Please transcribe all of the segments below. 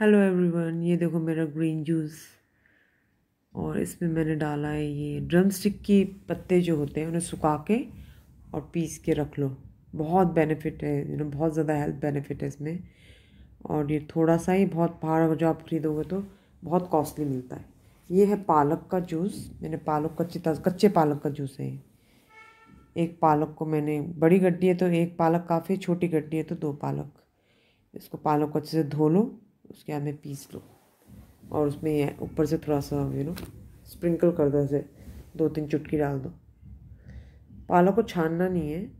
Hello everyone ये देखो मेरा ग्रीन जूस और इसमें मैंने डाला है ये ड्रम स्टिक के पत्ते जो होते हैं उन्हें सुखा के और पीस के रख लो बहुत बेनिफिट है यू नो बहुत ज़्यादा हेल्थ बेनिफिट है इसमें और ये थोड़ा सा ही बहुत पहाड़ जो आप खरीदोगे तो बहुत कॉस्टली मिलता है ये है पालक का जूस मैंने पालक कच्चे कच्चे पालक का जूस है एक पालक को मैंने बड़ी गड्डी है तो एक पालक काफ़ी छोटी गड्डी है तो दो पालक इसको पालक को अच्छे से धो लो उसके बाद में पीस लो और उसमें ऊपर से थोड़ा सा यू नो स्प्रिंकल कर दो ऐसे दो तीन चुटकी डाल दो पालक को छानना नहीं है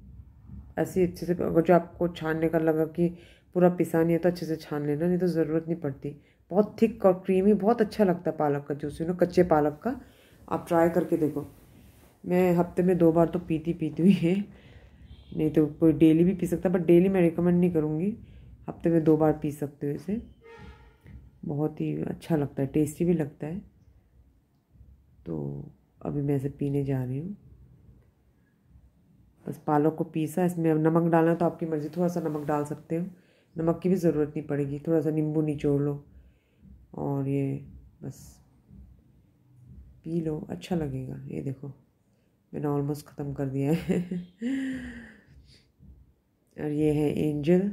ऐसे अच्छे से अगर जो आपको छानने का लगा कि पूरा पिसा नहीं है तो अच्छे से छान लेना नहीं तो ज़रूरत नहीं पड़ती बहुत थिक और क्रीमी बहुत अच्छा लगता है पालक का जूस यू नो कच्चे पालक का आप ट्राई करके देखो मैं हफ्ते में दो बार तो पीती पीती हुई है नहीं तो कोई डेली भी पी सकता बट डेली मैं रिकमेंड नहीं करूँगी हफ्ते में दो बार पी सकते हो इसे बहुत ही अच्छा लगता है टेस्टी भी लगता है तो अभी मैं इसे पीने जा रही हूँ बस पालक को पीसा इसमें अब नमक डालना तो आपकी मर्ज़ी थोड़ा सा नमक डाल सकते हो नमक की भी ज़रूरत नहीं पड़ेगी थोड़ा सा नींबू निचोड़ लो और ये बस पी लो अच्छा लगेगा ये देखो मैंने ऑलमोस्ट ख़त्म कर दिया है और ये है एंजल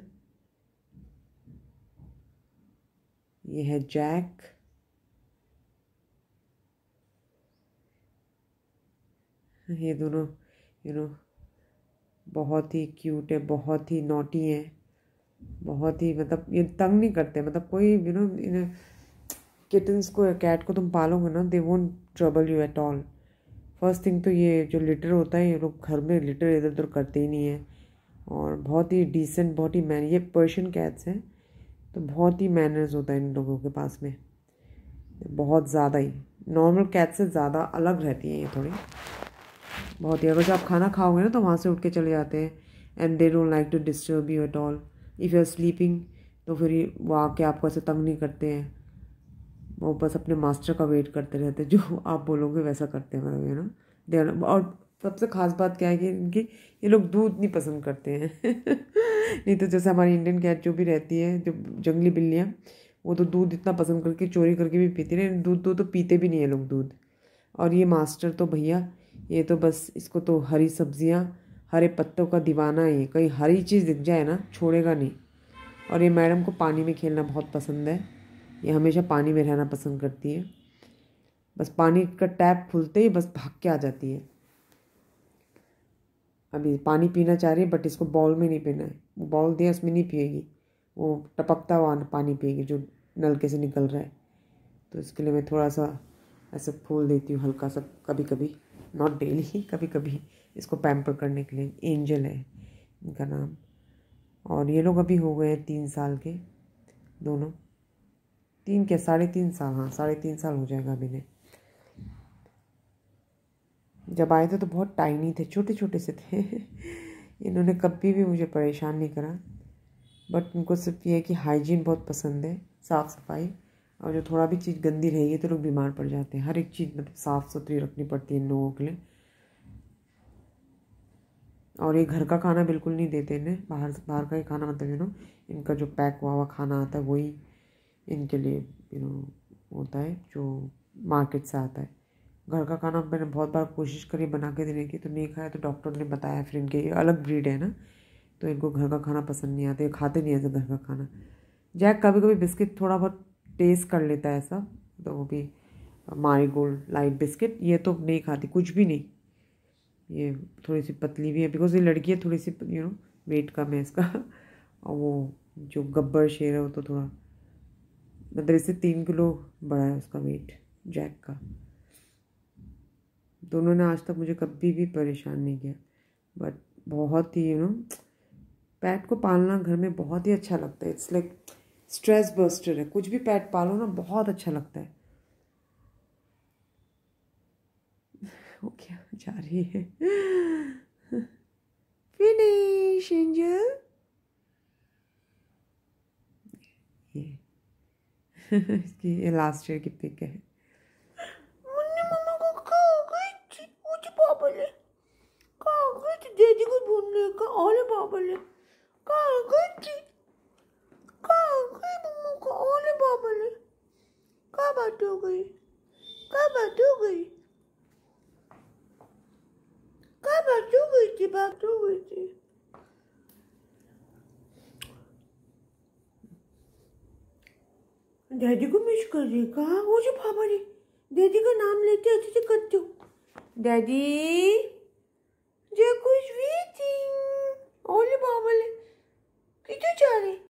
ये है जैक ये दोनों यू नो बहुत ही क्यूट है बहुत ही नोटी है बहुत ही मतलब ये तंग नहीं करते मतलब कोई यू नो इन किटन्स को कैट को तुम पालोगे ना they won't trouble you at all first thing तो ये जो लिटर होता है ये लोग घर में लिटर इधर उधर करते ही नहीं है और बहुत ही डिसेंट बहुत ही मैन ये पर्शियन कैट्स हैं तो बहुत ही मैनर्स होता है इन लोगों के पास में बहुत ज़्यादा ही नॉर्मल कैट से ज़्यादा अलग रहती हैं ये थोड़ी बहुत ही अगर आप खाना खाओगे ना तो वहाँ से उठ के चले जाते हैं and they don't like to disturb you at all if you are sleeping तो फिर वो आके आपको ऐसे तंग नहीं करते हैं वो बस अपने मास्टर का वेट करते रहते हैं जो आप बोलोगे वैसा करते हैं मतलब यू नो दे और सबसे खास बात क्या है कि इनकी ये लोग दूध नहीं पसंद करते हैं नहीं तो जैसे हमारी इंडियन कैट जो भी रहती है जो जंगली बिल्लियाँ वो तो दूध इतना पसंद करके चोरी करके भी पीती नहीं दूध तो, तो पीते भी नहीं है लोग दूध और ये मास्टर तो भैया ये तो बस इसको तो हरी सब्जियाँ हरे पत्तों का दीवाना है ये कहीं हरी चीज़ दिख जाए ना छोड़ेगा नहीं और ये मैडम को पानी में खेलना बहुत पसंद है ये हमेशा पानी में रहना पसंद करती है बस पानी का टैप खुलते ही बस भाग के आ जाती है अभी पानी पीना चाह रही है बट इसको बॉल में नहीं पीना है वो बॉल दिया उसमें नहीं पिएगी वो टपकता हुआ पानी पिएगी जो नलके से निकल रहा है तो इसके लिए मैं थोड़ा सा ऐसे फूल देती हूँ हल्का सा कभी कभी नॉट डेली कभी कभी इसको पैम्पर करने के लिए एंजल है इनका नाम और ये लोग अभी हो गए हैं तीन साल के दोनों तीन क्या साढ़े तीन साल हाँ साढ़े तीन साल हो जाएगा अभी ने जब आए थे तो बहुत टाइनी थे छोटे छोटे से थे इन्होंने कभी भी मुझे परेशान नहीं करा बट उनको सिर्फ ये है कि हाइजीन बहुत पसंद है साफ़ सफाई और जो थोड़ा भी चीज़ गंदी रहेगी तो लोग बीमार पड़ जाते हैं हर एक चीज़ मतलब साफ़ सुथरी रखनी पड़ती है इन लोगों के लिए और ये घर का खाना बिल्कुल नहीं देते इन्हें बाहर बाहर का ही खाना मतलब यू नो इनका जो पैक हुआ हुआ खाना आता है वही इनके लिए यू नो होता है जो मार्केट से आता है घर का खाना मैंने बहुत बार कोशिश करी बना के देने की तो नहीं खाया तो डॉक्टर ने बताया फिर इनके ये अलग ब्रीड है ना तो इनको घर का खाना पसंद नहीं आता खाते नहीं ऐसे घर का खाना जैक कभी कभी बिस्किट थोड़ा बहुत टेस्ट कर लेता है ऐसा तो वो भी मारी गोल्ड लाइट बिस्किट ये तो नहीं खाती कुछ भी नहीं ये थोड़ी सी पतली भी है बिकॉज ये लड़की है थोड़ी सी यू नो वेट कम है इसका और वो जो गब्बर शेर है वो तो थोड़ा मतलब इससे तीन किलो बड़ा है उसका वेट जैक का दोनों तो उन्होंने आज तक मुझे कभी भी परेशान नहीं किया बट बहुत ही यू नो पैट को पालना घर में बहुत ही अच्छा लगता है इट्स लाइक स्ट्रेस बस्टर है कुछ भी पैट पालो ना बहुत अच्छा लगता है वो क्या जा रही है फिनिश एंजल ये इसकी लास्ट ईयर की पिक है babalı. Kavga dedikodu bunları. Ağlı babalı. Kavga etti. Kavga bunları. Ağlı babalı. Kaba tuğayı. Kaba tuğayı. Kaba tuğayı. Kaba tuğayı. Daddy को मिस कर रही कहा वो जो पापा ने डैडी का नाम लेते अच्छे से करते हो Daddy, they're waiting. All about Kita cari.